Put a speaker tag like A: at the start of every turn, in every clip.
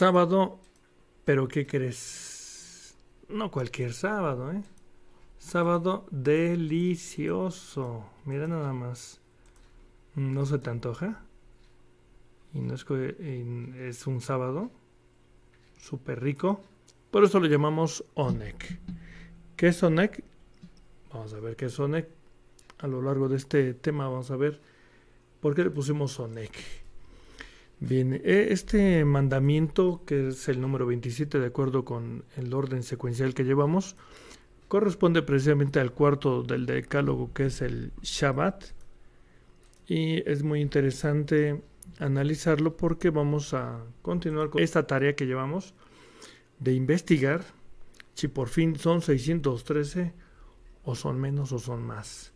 A: Sábado, pero ¿qué crees? No cualquier sábado, ¿eh? Sábado delicioso. Mira nada más. Mm, ¿No se te antoja? Y no es, es un sábado. Súper rico. Por eso lo llamamos ONEC. ¿Qué es ONEC? Vamos a ver qué es ONEC. A lo largo de este tema vamos a ver por qué le pusimos ONEC. Bien, eh, este mandamiento, que es el número 27 de acuerdo con el orden secuencial que llevamos, corresponde precisamente al cuarto del decálogo que es el Shabbat. Y es muy interesante analizarlo porque vamos a continuar con esta tarea que llevamos de investigar si por fin son 613 o son menos o son más.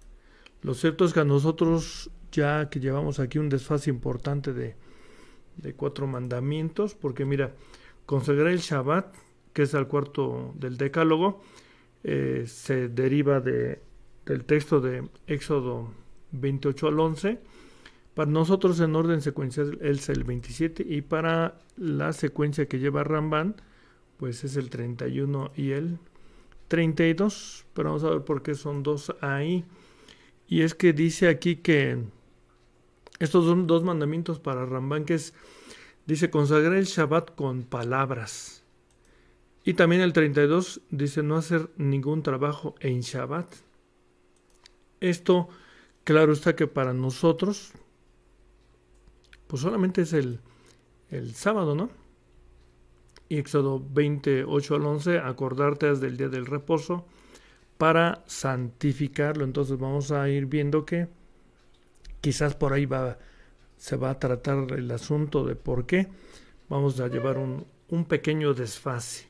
A: Lo cierto es que a nosotros, ya que llevamos aquí un desfase importante de de cuatro mandamientos, porque mira, consagrar el Shabbat, que es el cuarto del Decálogo, eh, se deriva de, del texto de Éxodo 28 al 11. Para nosotros en orden secuencial es el 27 y para la secuencia que lleva Ramban, pues es el 31 y el 32. Pero vamos a ver por qué son dos ahí. Y es que dice aquí que estos son dos mandamientos para Ramban, que es, dice, consagrar el Shabbat con palabras. Y también el 32 dice no hacer ningún trabajo en Shabbat. Esto, claro está que para nosotros, pues solamente es el, el sábado, ¿no? Y Éxodo 28 al 11, acordarte del día del reposo para santificarlo. Entonces vamos a ir viendo que quizás por ahí va, se va a tratar el asunto de por qué. Vamos a llevar un, pequeño desfase.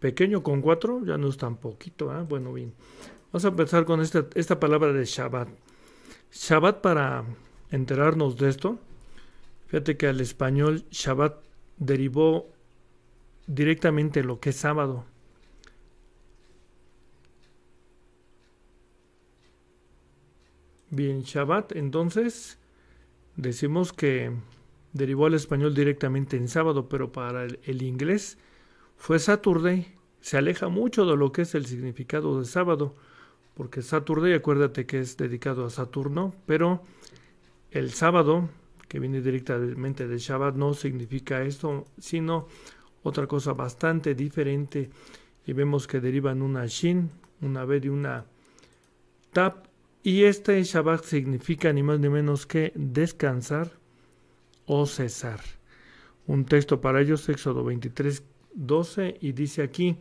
A: Pequeño con cuatro, ya no es tan poquito, ¿eh? bueno, bien. Vamos a empezar con esta, esta palabra de Shabbat. Shabbat para enterarnos de esto. Fíjate que al español Shabbat derivó directamente lo que es sábado. Bien, Shabbat, entonces decimos que derivó al español directamente en sábado, pero para el, inglés fue Saturday. Se aleja mucho de lo que es el significado de sábado, porque Saturday, acuérdate que es dedicado a Saturno, pero el sábado, que viene directamente de Shabbat, no significa esto, sino otra cosa bastante diferente. Y vemos que derivan una shin, una B y una tap, y este Shabbat significa ni más ni menos que descansar o cesar. Un texto para ellos, Éxodo 23, 12, y dice aquí,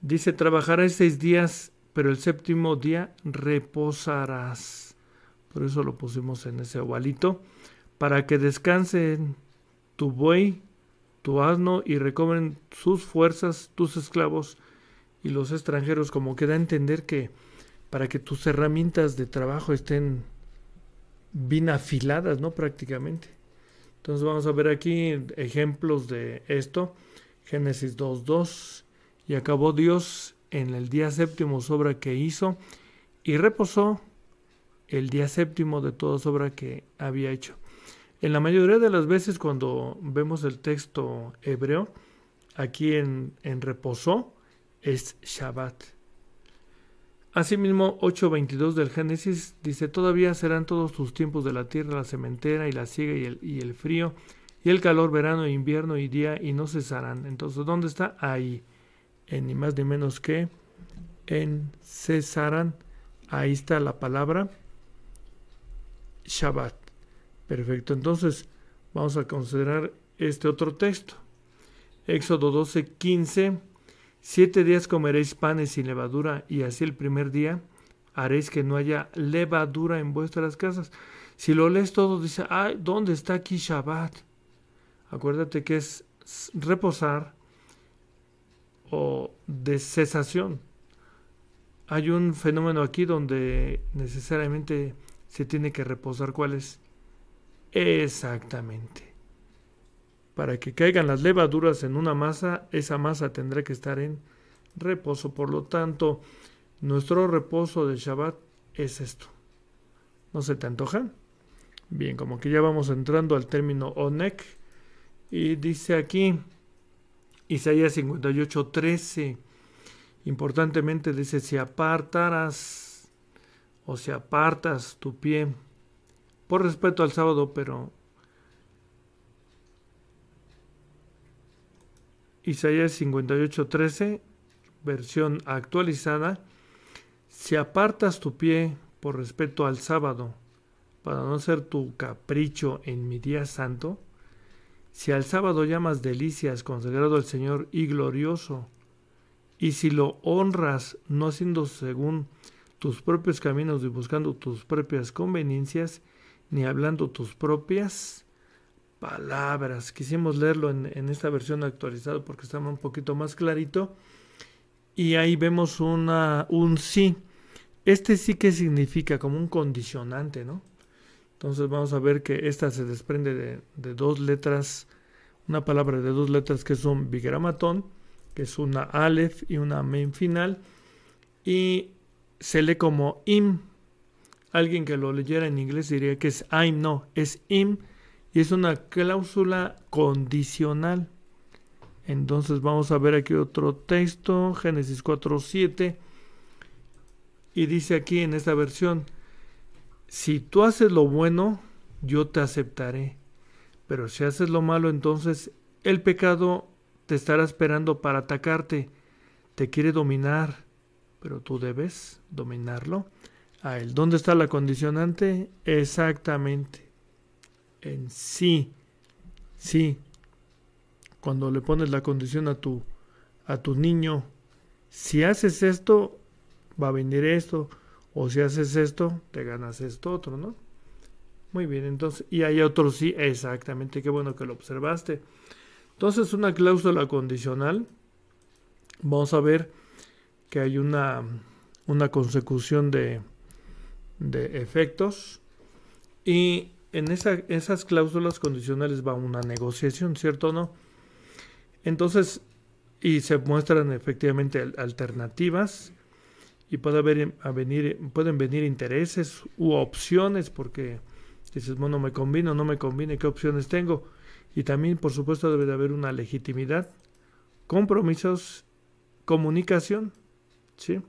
A: dice, trabajarás seis días, pero el séptimo día reposarás. Por eso lo pusimos en ese ovalito, para que descansen tu buey, tu asno, y recobren sus fuerzas tus esclavos y los extranjeros, como queda a entender que para que tus herramientas de trabajo estén bien afiladas, ¿no? Prácticamente. Entonces vamos a ver aquí ejemplos de esto. Génesis 2.2. Y acabó Dios en el día séptimo sobra que hizo y reposó el día séptimo de toda sobra obra que había hecho. En la mayoría de las veces cuando vemos el texto hebreo, aquí en, en reposó es Shabbat. Asimismo, 8.22 del Génesis dice, todavía serán todos tus tiempos de la tierra, la cementera y la siega y el, frío y el calor, verano invierno y día y no cesarán. Entonces, ¿dónde está? Ahí, en ni más ni menos que en cesarán. Ahí está la palabra Shabbat. Perfecto, entonces vamos a considerar este otro texto. Éxodo 12, 15 Siete días comeréis panes sin levadura y así el primer día haréis que no haya levadura en vuestras casas. Si lo lees todo, dice, ay, ¿dónde está aquí Shabbat? Acuérdate que es reposar o de cesación. Hay un fenómeno aquí donde necesariamente se tiene que reposar. ¿Cuál es? Exactamente. Para que caigan las levaduras en una masa, esa masa tendrá que estar en reposo. Por lo tanto, nuestro reposo de Shabbat es esto. ¿No se te antoja? Bien, como que ya vamos entrando al término onek. Y dice aquí Isaías 58:13. Importantemente dice, si apartaras o si apartas tu pie por respeto al sábado, pero Isaías 58:13, versión actualizada, si apartas tu pie por respeto al sábado, para no ser tu capricho en mi día santo, si al sábado llamas delicias consagrado el Señor y glorioso, y si lo honras no haciendo según tus propios caminos y buscando tus propias conveniencias, ni hablando tus propias palabras. Quisimos leerlo en, esta versión actualizada porque estaba un poquito más clarito. Y ahí vemos un sí. Este sí que significa como un condicionante, ¿no? Entonces vamos a ver que esta se desprende de, dos letras, una palabra de dos letras que es un bigramatón, que es una aleph y una mem final. Y se lee como im. Alguien que lo leyera en inglés diría que es I'm, no, es im y es una cláusula condicional. Entonces vamos a ver aquí otro texto, Génesis 4.7, y dice aquí en esta versión, si tú haces lo bueno, yo te aceptaré, pero si haces lo malo, entonces el pecado te estará esperando para atacarte, te quiere dominar, pero tú debes dominarlo a él. ¿Dónde está la condicionante? Exactamente en sí, sí, cuando le pones la condición a tu, a tu niño, si haces esto, va a venir esto, o si haces esto, te ganas esto otro, ¿no? Muy bien, entonces, y hay otro sí, exactamente, qué bueno que lo observaste. Entonces, una cláusula condicional, vamos a ver que hay una, una consecución de, de efectos y en esas cláusulas condicionales va una negociación, ¿cierto o no? Entonces, y se muestran efectivamente alternativas y puede haber pueden venir intereses u opciones porque dices, bueno, me combino, no me conviene, ¿qué opciones tengo? Y también, por supuesto, debe de haber una legitimidad, compromisos, comunicación, ¿sí?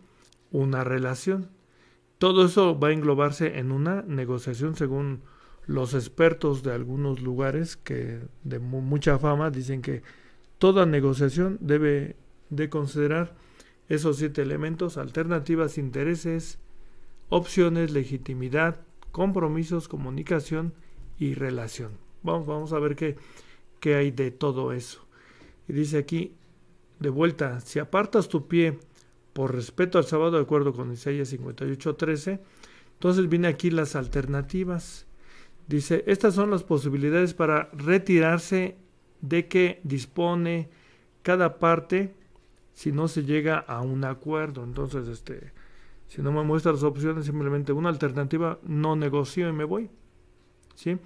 A: Una relación. Todo eso va a englobarse en una negociación según los expertos de algunos lugares que de mucha fama dicen que toda negociación debe de considerar esos siete elementos, alternativas, intereses, opciones, legitimidad, compromisos, comunicación y relación. Vamos, vamos a ver qué, qué hay de todo eso. Y dice aquí, de vuelta, si apartas tu pie por respeto al sábado de acuerdo con Isaías 58.13, entonces viene aquí las alternativas. Dice, estas son las posibilidades para retirarse de que dispone cada parte si no se llega a un acuerdo. Entonces, este, si no me muestra las opciones, simplemente una alternativa, no negocio y me voy. ¿Sí?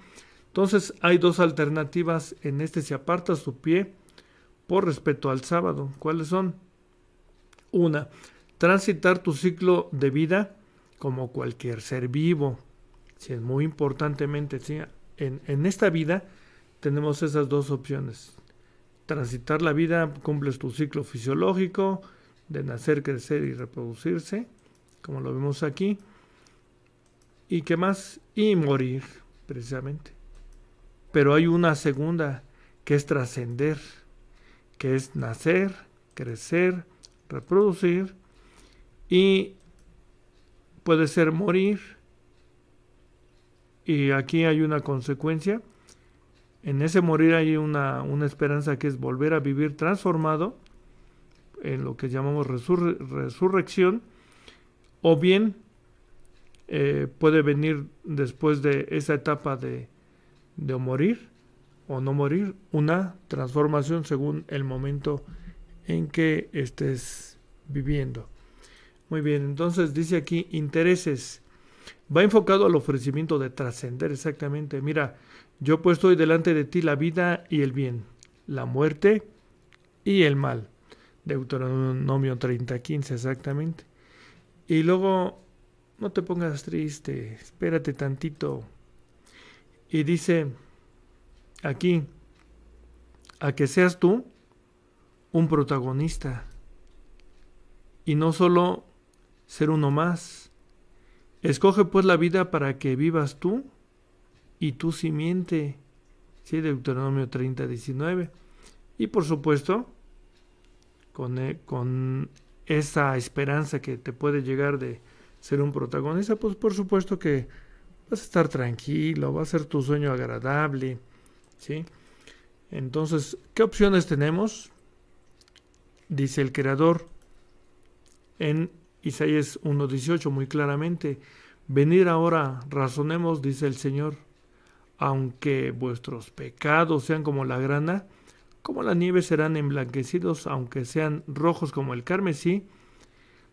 A: Entonces, hay dos alternativas en este se aparta su pie por respeto al sábado. ¿Cuáles son? Una, transitar tu ciclo de vida como cualquier ser vivo muy importantemente, sí, en, en, esta vida tenemos esas dos opciones. Transitar la vida, cumples tu ciclo fisiológico de nacer, crecer y reproducirse, como lo vemos aquí. ¿Y qué más? Y morir, precisamente. Pero hay una segunda, que es trascender, que es nacer, crecer, reproducir y puede ser morir y aquí hay una consecuencia. En ese morir hay una, esperanza que es volver a vivir transformado en lo que llamamos resurrección. O bien eh, puede venir después de esa etapa de, de morir o no morir, una transformación según el momento en que estés viviendo. Muy bien, entonces dice aquí intereses va enfocado al ofrecimiento de trascender exactamente. Mira, yo puesto delante de ti la vida y el bien, la muerte y el mal. Deuteronomio 30:15 exactamente. Y luego, no te pongas triste, espérate tantito. Y dice aquí, a que seas tú un protagonista y no solo ser uno más Escoge pues la vida para que vivas tú y tu simiente. ¿sí? Deuteronomio 30, 19. Y por supuesto, con, e, con esa esperanza que te puede llegar de ser un protagonista, pues por supuesto que vas a estar tranquilo, va a ser tu sueño agradable, ¿sí? Entonces, ¿qué opciones tenemos? Dice el creador en Isaías 1.18 muy claramente, venir ahora, razonemos, dice el Señor, aunque vuestros pecados sean como la grana, como la nieve serán emblanquecidos, aunque sean rojos como el carmesí,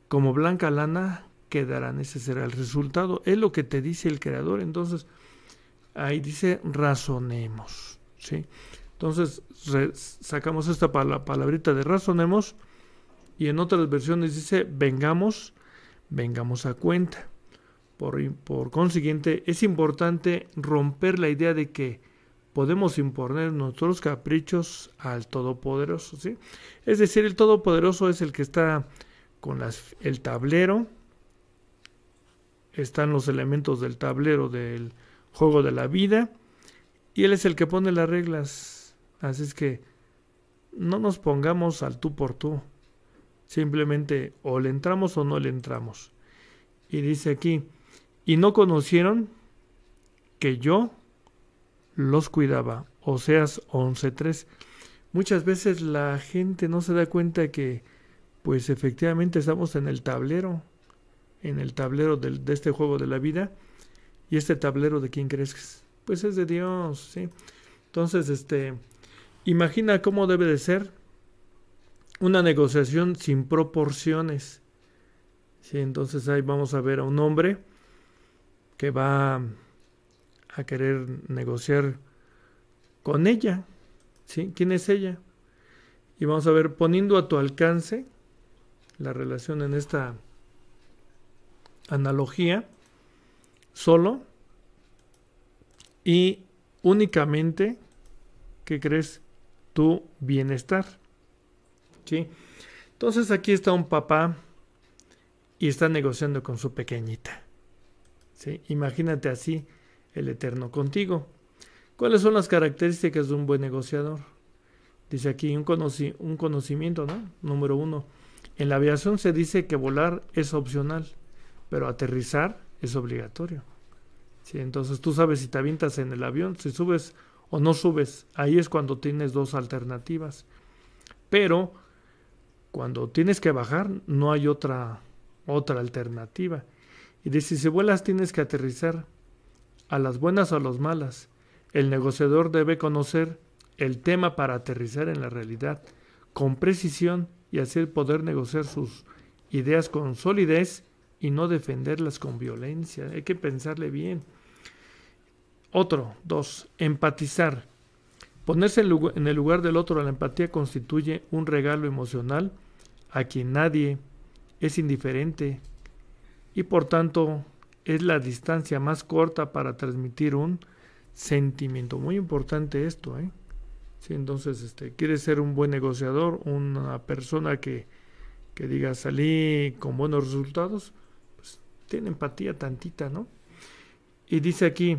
A: como blanca lana quedarán, ese será el resultado, es lo que te dice el Creador, entonces ahí dice razonemos, ¿sí? Entonces sacamos esta palabrita de razonemos, y en otras versiones dice vengamos, vengamos a cuenta. Por, por, consiguiente, es importante romper la idea de que podemos imponer nuestros caprichos al Todopoderoso. ¿sí? Es decir, el Todopoderoso es el que está con el tablero, están los elementos del tablero del juego de la vida, y Él es el que pone las reglas. Así es que no nos pongamos al tú por tú. Simplemente o le entramos o no le entramos. Y dice aquí, y no conocieron que yo los cuidaba. o Oseas 11.3. Muchas veces la gente no se da cuenta que pues efectivamente estamos en el tablero, en el tablero de este juego de la vida. Y este tablero de quién crees que Pues es de Dios, ¿sí? Entonces, este, imagina cómo debe de ser una negociación sin proporciones. Sí, entonces ahí vamos a ver a un hombre que va a querer negociar con ella. ¿sí? ¿Quién es ella? Y vamos a ver, poniendo a tu alcance la relación en esta analogía, solo y únicamente, ¿qué crees? Tu bienestar. Entonces aquí está un papá y está negociando con su pequeñita. ¿sí? Imagínate así el eterno contigo. ¿Cuáles son las características de un buen negociador? Dice aquí un, un conocimiento, ¿no? Número uno. En la aviación se dice que volar es opcional, pero aterrizar es obligatorio. ¿Sí? Entonces tú sabes si te avientas en el avión, si subes o no subes. Ahí es cuando tienes dos alternativas. Pero cuando tienes que bajar, no hay otra, otra alternativa. Y de si se vuelas, tienes que aterrizar, a las buenas o a las malas. El negociador debe conocer el tema para aterrizar en la realidad con precisión y hacer poder negociar sus ideas con solidez y no defenderlas con violencia. Hay que pensarle bien. Otro, dos, empatizar. Ponerse en el lugar del otro, la empatía constituye un regalo emocional a quien nadie es indiferente y por tanto es la distancia más corta para transmitir un sentimiento. Muy importante esto, ¿eh? Sí, entonces, este, quieres ser un buen negociador, una persona que, que diga salí con buenos resultados, pues tiene empatía tantita, ¿no? Y dice aquí,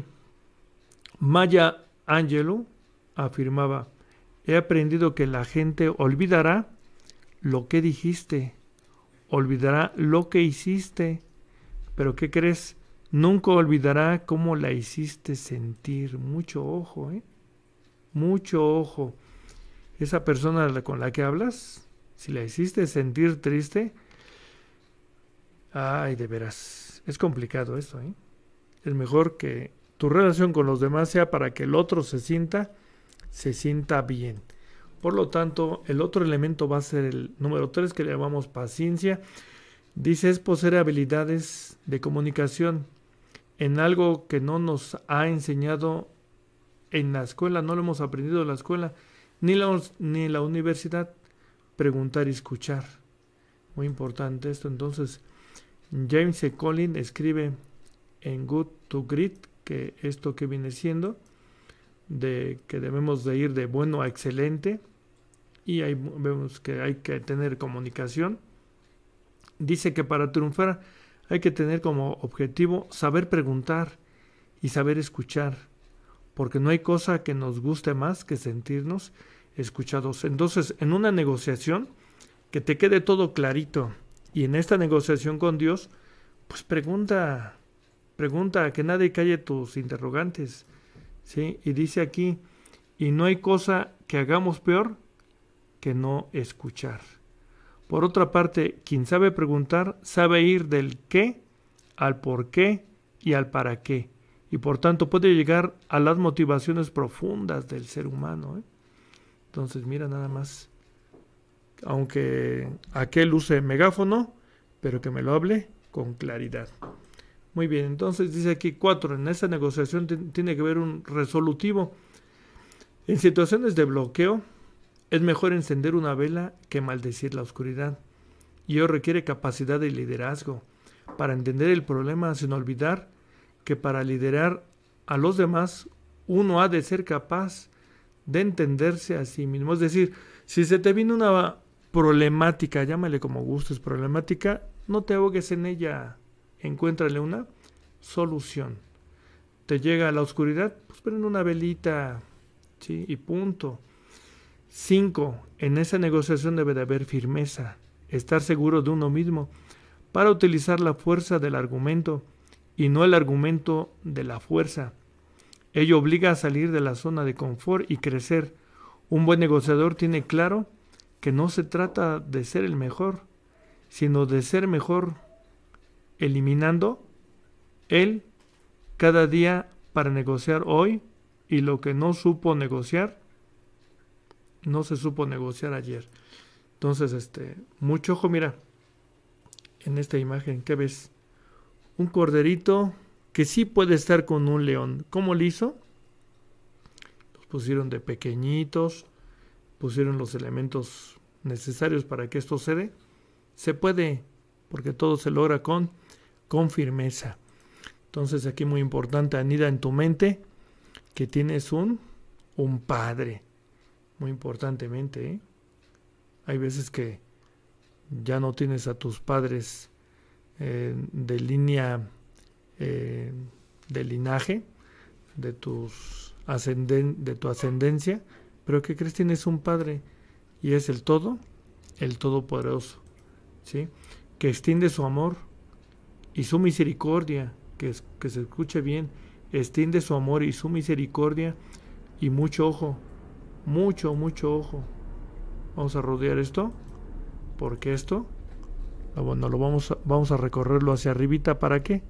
A: Maya Angelou, afirmaba, he aprendido que la gente olvidará lo que dijiste, olvidará lo que hiciste, pero ¿qué crees? Nunca olvidará cómo la hiciste sentir. Mucho ojo, ¿eh? Mucho ojo. Esa persona con la que hablas, si la hiciste sentir triste, ay, de veras, es complicado eso, ¿eh? Es mejor que tu relación con los demás sea para que el otro se sienta se sienta bien. Por lo tanto, el otro elemento va a ser el número 3 que le llamamos paciencia. Dice es poseer habilidades de comunicación en algo que no nos ha enseñado en la escuela, no lo hemos aprendido en la escuela, ni la, ni la universidad. Preguntar y escuchar. Muy importante esto. Entonces, James C. E. Collins escribe en Good to Great que esto que viene siendo de que debemos de ir de bueno a excelente y ahí vemos que hay que tener comunicación. Dice que para triunfar hay que tener como objetivo saber preguntar y saber escuchar, porque no hay cosa que nos guste más que sentirnos escuchados. Entonces, en una negociación, que te quede todo clarito. Y en esta negociación con Dios, pues pregunta, pregunta, que nadie calle tus interrogantes. Y dice aquí, y no hay cosa que hagamos peor que no escuchar. Por otra parte, quien sabe preguntar sabe ir del qué al por qué y al para qué, y por tanto puede llegar a las motivaciones profundas del ser humano. ¿eh? Entonces, mira nada más, aunque aquel use megáfono, pero que me lo hable con claridad. Muy bien, entonces dice aquí cuatro, en esta negociación tiene que haber un resolutivo. En situaciones de bloqueo, es mejor encender una vela que maldecir la oscuridad. Y ello requiere capacidad de liderazgo para entender el problema sin olvidar que para liderar a los demás uno ha de ser capaz de entenderse a sí mismo. Es decir, si se te viene una problemática, llámale como gustes problemática, no te ahogues en ella encuéntrale una solución. Te llega a la oscuridad, pues prende una velita, ¿sí? Y punto. Cinco, En esa negociación debe de haber firmeza, estar seguro de uno mismo, para utilizar la fuerza del argumento y no el argumento de la fuerza. Ello obliga a salir de la zona de confort y crecer. Un buen negociador tiene claro que no se trata de ser el mejor, sino de ser mejor eliminando él cada día para negociar hoy y lo que no supo negociar, no se supo negociar ayer. Entonces, este, mucho ojo, mira, en esta imagen, ¿qué ves? Un corderito que sí puede estar con un león. ¿Cómo lo hizo? Los pusieron de pequeñitos, pusieron los elementos necesarios para que esto se dé. Se puede, porque todo se logra con con firmeza. Entonces aquí muy importante, anida en tu mente que tienes un, un padre. Muy importantemente. ¿eh? Hay veces que ya no tienes a tus padres eh, de línea eh, de linaje, de, tus ascenden de tu ascendencia, pero que crees tienes un padre y es el todo, el todopoderoso, ¿sí? que extiende su amor y su misericordia, que, que se escuche bien, extiende su amor y su misericordia y mucho ojo, mucho, mucho ojo. Vamos a rodear esto, porque esto, bueno, lo vamos a, vamos a recorrerlo hacia arribita, ¿para qué?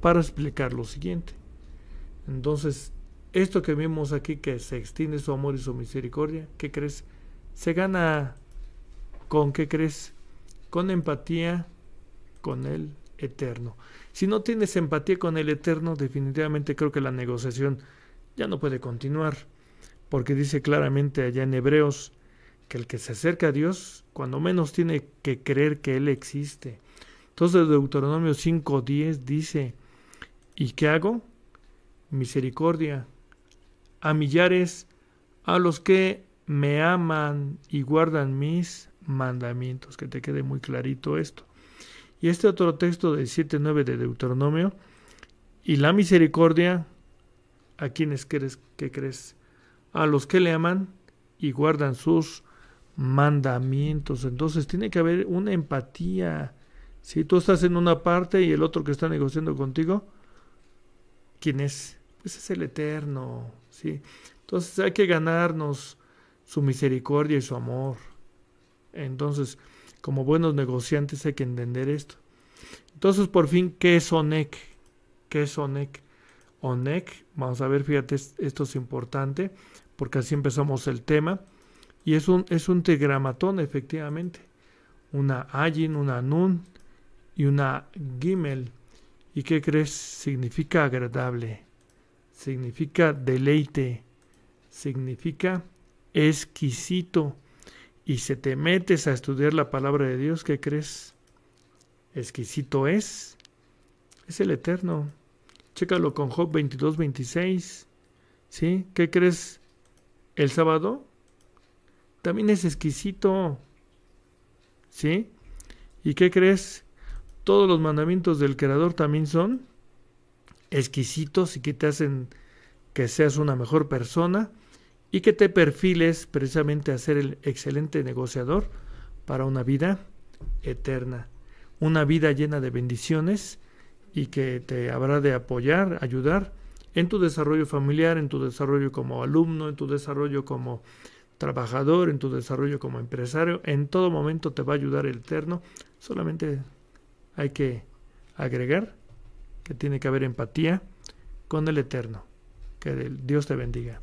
A: Para explicar lo siguiente. Entonces, esto que vimos aquí, que se extiende su amor y su misericordia, ¿qué crees? Se gana con, ¿qué crees? Con empatía con él eterno. Si no tienes empatía con el eterno, definitivamente creo que la negociación ya no puede continuar, porque dice claramente allá en Hebreos que el que se acerca a Dios, cuando menos tiene que creer que Él existe. Entonces Deuteronomio 5.10 dice, ¿y qué hago? Misericordia a millares, a los que me aman y guardan mis mandamientos. Que te quede muy clarito esto. Y este otro texto de 7.9 de Deuteronomio, y la misericordia, ¿a quienes crees que crees? A los que le aman y guardan sus mandamientos. Entonces tiene que haber una empatía. Si tú estás en una parte y el otro que está negociando contigo, ¿quién es? Pues es el eterno. ¿sí? Entonces hay que ganarnos su misericordia y su amor. Entonces, como buenos negociantes hay que entender esto. Entonces, por fin, ¿qué es ONEC? ¿Qué es ONEC? ONEC, vamos a ver, fíjate, esto es importante, porque así empezamos el tema. Y es un, es un tegramatón, efectivamente. Una Ayin, una Nun y una Gimel. ¿Y qué crees? Significa agradable, significa deleite, significa exquisito y se te metes a estudiar la palabra de Dios, ¿qué crees? Exquisito es. Es el eterno. Chécalo con Job 22, 26. ¿Sí? ¿Qué crees? ¿El sábado? También es exquisito. ¿Sí? ¿Y qué crees? Todos los mandamientos del Creador también son exquisitos y que te hacen que seas una mejor persona y que te perfiles precisamente a ser el excelente negociador para una vida eterna, una vida llena de bendiciones y que te habrá de apoyar, ayudar en tu desarrollo familiar, en tu desarrollo como alumno, en tu desarrollo como trabajador, en tu desarrollo como empresario, en todo momento te va a ayudar el eterno. Solamente hay que agregar que tiene que haber empatía con el eterno. Que Dios te bendiga.